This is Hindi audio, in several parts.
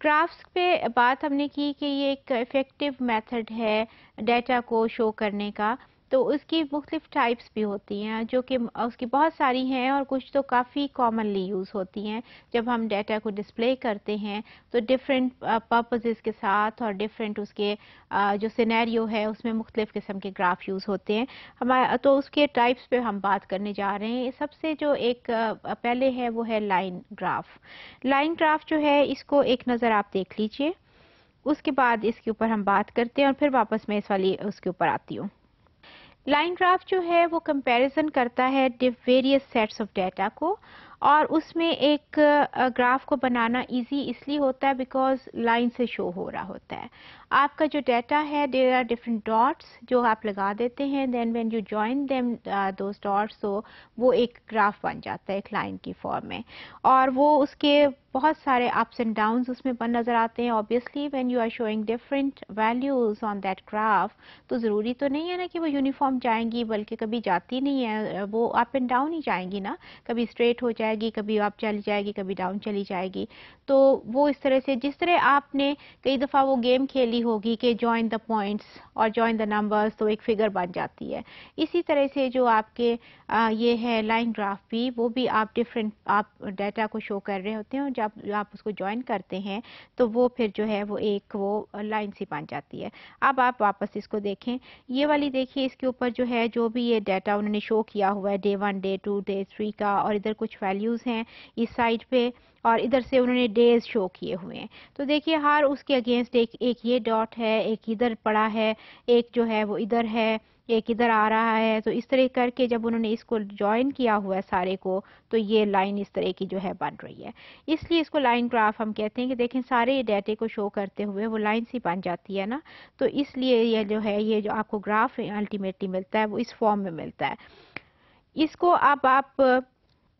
ग्राफ्स पे बात हमने की कि ये एक इफ़ेक्टिव मेथड है डेटा को शो करने का तो उसकी मुख्तलिफ टाइप्स भी होती हैं जो कि उसकी बहुत सारी हैं और कुछ तो काफ़ी कॉमनली यूज़ होती हैं जब हम डेटा को डिस्प्ले करते हैं तो डिफरेंट पर्पजेज़ के साथ और डिफरेंट उसके जो सिनेरियो है उसमें मुख्तलिफ़ किस्म के ग्राफ यूज़ होते हैं हमारा तो उसके टाइप्स पे हम बात करने जा रहे हैं सबसे जो एक पहले है वो है लाइन ग्राफ लाइन ग्राफ जो है इसको एक नज़र आप देख लीजिए उसके बाद इसके ऊपर हम बात करते हैं और फिर वापस मैं इस वाली उसके ऊपर आती हूँ लाइन ग्राफ जो है वो कंपैरिजन करता है वेरियस सेट्स ऑफ डेटा को और उसमें एक ग्राफ को बनाना इजी इसलिए होता है बिकॉज लाइन से शो हो रहा होता है आपका जो डाटा है देर आर डिफरेंट डॉट्स जो आप लगा देते हैं then when you join them those dots हो वो एक ग्राफ बन जाता है एक लाइन की फॉर्म में और वो उसके बहुत सारे अप्स एंड डाउन्स उसमें बन नज़र आते हैं obviously when you are showing different values on that graph तो ज़रूरी तो नहीं है ना कि वो यूनिफॉर्म जाएंगी बल्कि कभी जाती नहीं है वो अप एंड डाउन ही जाएंगी ना कभी स्ट्रेट हो जाए जाएगी कभी आप चली जाएगी कभी डाउन चली जाएगी तो वो इस तरह से जिस तरह आपने कई दफ़ा वो गेम खेली होगी कि जॉइन द पॉइंट्स और जॉइन द नंबर्स तो एक फिगर बन जाती है इसी तरह से जो आपके आ, ये है लाइन ग्राफ भी वो भी आप डिफरेंट आप डाटा को शो कर रहे होते हैं और जब आप उसको ज्वाइन करते हैं तो वो फिर जो है वो एक वो लाइन सी बन जाती है अब आप वापस इसको देखें ये वाली देखिए इसके ऊपर जो है जो भी ये डाटा उन्होंने शो किया हुआ है day one day two day three का और इधर कुछ वैल्यू वैल्यूज़ हैं इस साइड पे और इधर से उन्होंने डेज शो किए हुए हैं तो देखिए हर उसके अगेंस्ट एक एक ये डॉट है एक इधर पड़ा है एक जो है वो इधर है एक इधर आ रहा है तो इस तरह करके जब उन्होंने इसको ज्वाइन किया हुआ है सारे को तो ये लाइन इस तरह की जो है बन रही है इसलिए इसको लाइन ग्राफ हम कहते हैं कि देखें सारे डेटे को शो करते हुए वो लाइन सी बन जाती है ना तो इसलिए ये जो है ये जो आपको ग्राफ अल्टीमेटली मिलता है वो इस फॉर्म में मिलता है इसको अब आप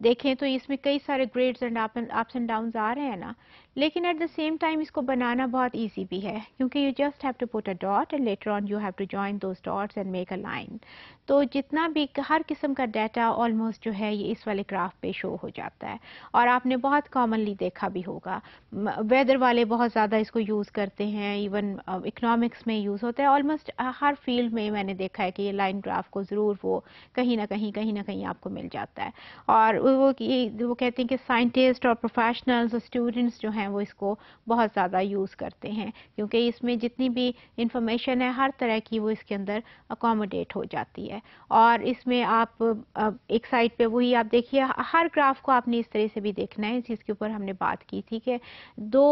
देखें तो इसमें कई सारे grades and ups and down आ रहे हैं ना लेकिन एट द सेम टाइम इसको बनाना बहुत ईजी भी है क्योंकि you just have to put a dot and later on you have to join those dots and make a line तो जितना भी हर किस्म का डाटा ऑलमोस्ट जो है ये इस वाले ग्राफ पे शो हो जाता है और आपने बहुत कॉमनली देखा भी होगा वेदर वाले बहुत ज़्यादा इसको यूज़ करते हैं इवन इकनॉमिक्स में यूज़ होता है ऑलमोस्ट हर फील्ड में मैंने देखा है कि ये लाइन ग्राफ को ज़रूर वो कहीं ना कहीं कहीं ना कहीं आपको मिल जाता है और वो वो कहते हैं कि साइंटिस्ट और प्रोफेशनल्स और स्टूडेंट्स जो हैं हैं वो इसको बहुत ज़्यादा यूज़ करते हैं क्योंकि इसमें जितनी भी इंफॉर्मेशन है हर तरह की वो इसके अंदर अकोमोडेट हो जाती है और इसमें आप एक साइड पे वही आप देखिए हर ग्राफ को आपने इस तरह से भी देखना है इस चीज़ के ऊपर हमने बात की थी कि दो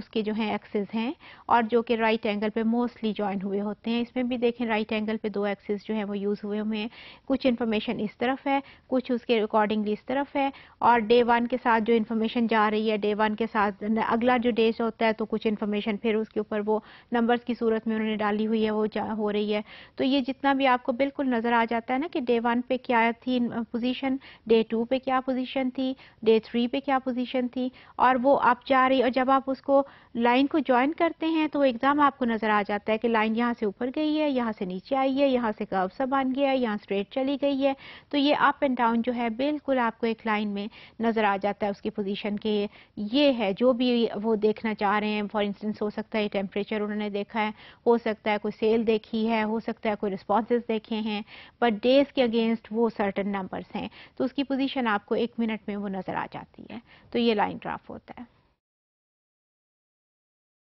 उसके जो हैं एक्सेस हैं और जो कि राइट एंगल पर मोस्टली ज्वाइन हुए होते हैं इसमें भी देखें राइट एंगल पर दो एक्सेस जो है वो यूज़ हुए हुए हैं कुछ इन्फॉर्मेशन इस तरफ है कुछ उसके अकॉर्डिंगली इस तरफ है और डे वन के साथ जो इन्फॉर्मेशन जा रही है डे वन उनके साथ अगला जो डेज होता है तो कुछ इन्फॉर्मेशन फिर उसके ऊपर वो नंबर्स की सूरत में उन्होंने डाली हुई है वो हो रही है तो ये जितना भी आपको बिल्कुल नज़र आ जाता है ना कि डे वन पे क्या थी पोजीशन डे टू पे क्या पोजीशन थी डे थ्री पे क्या पोजीशन थी और वो आप जा रही और जब आप उसको लाइन को ज्वाइन करते हैं तो एग्ज़ाम आपको नज़र आ जाता है कि लाइन यहाँ से ऊपर गई है यहाँ से नीचे आई है यहाँ से कर्व सा बन गया है यहाँ स्ट्रेट चली गई है तो ये अप एंड डाउन जो है बिल्कुल आपको एक लाइन में नज़र आ जाता है उसकी पोजीशन के ये है जो भी वो देखना चाह रहे हैं फॉर इंस्टेंस हो सकता है टेम्परेचर उन्होंने देखा है हो सकता है कोई सेल देखी है हो सकता है कोई रिस्पॉन्सेज देखे हैं बट डेज के अगेंस्ट वो सर्टन नंबर्स हैं तो उसकी पोजीशन आपको एक मिनट में वो नज़र आ जाती है तो ये लाइन ड्राफ होता है